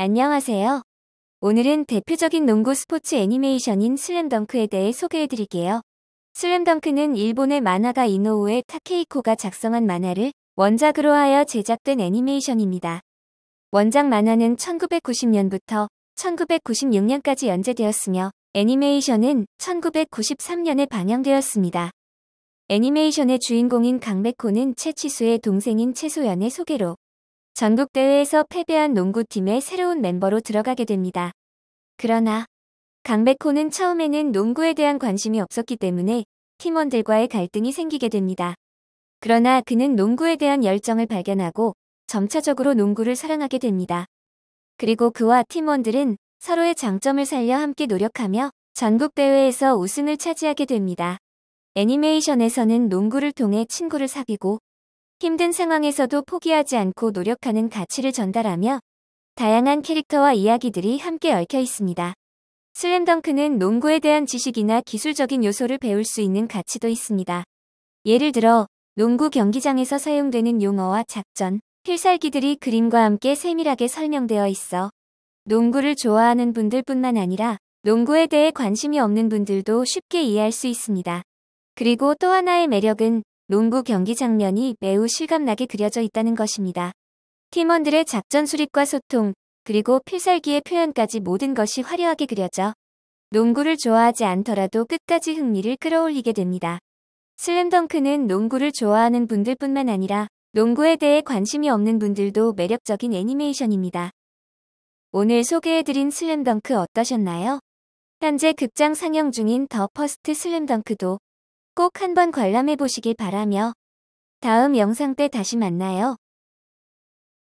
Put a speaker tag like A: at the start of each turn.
A: 안녕하세요. 오늘은 대표적인 농구 스포츠 애니메이션인 슬램덩크에 대해 소개해드릴게요. 슬램덩크는 일본의 만화가 이노우의 타케이코가 작성한 만화를 원작으로 하여 제작된 애니메이션입니다. 원작 만화는 1990년부터 1996년까지 연재되었으며 애니메이션은 1993년에 방영되었습니다. 애니메이션의 주인공인 강백호는 최치수의 동생인 최소연의 소개로 전국대회에서 패배한 농구팀의 새로운 멤버로 들어가게 됩니다. 그러나 강백호는 처음에는 농구에 대한 관심이 없었기 때문에 팀원들과의 갈등이 생기게 됩니다. 그러나 그는 농구에 대한 열정을 발견하고 점차적으로 농구를 사랑하게 됩니다. 그리고 그와 팀원들은 서로의 장점을 살려 함께 노력하며 전국대회에서 우승을 차지하게 됩니다. 애니메이션에서는 농구를 통해 친구를 사귀고 힘든 상황에서도 포기하지 않고 노력하는 가치를 전달하며 다양한 캐릭터와 이야기들이 함께 얽혀 있습니다. 슬램덩크는 농구에 대한 지식이나 기술적인 요소를 배울 수 있는 가치도 있습니다. 예를 들어 농구 경기장에서 사용되는 용어와 작전, 필살기들이 그림과 함께 세밀하게 설명되어 있어 농구를 좋아하는 분들뿐만 아니라 농구에 대해 관심이 없는 분들도 쉽게 이해할 수 있습니다. 그리고 또 하나의 매력은 농구 경기 장면이 매우 실감나게 그려져 있다는 것입니다. 팀원들의 작전 수립과 소통, 그리고 필살기의 표현까지 모든 것이 화려하게 그려져 농구를 좋아하지 않더라도 끝까지 흥미를 끌어올리게 됩니다. 슬램덩크는 농구를 좋아하는 분들뿐만 아니라 농구에 대해 관심이 없는 분들도 매력적인 애니메이션입니다. 오늘 소개해드린 슬램덩크 어떠셨나요? 현재 극장 상영 중인 더 퍼스트 슬램덩크도 꼭 한번 관람해 보시길 바라며 다음 영상 때 다시 만나요.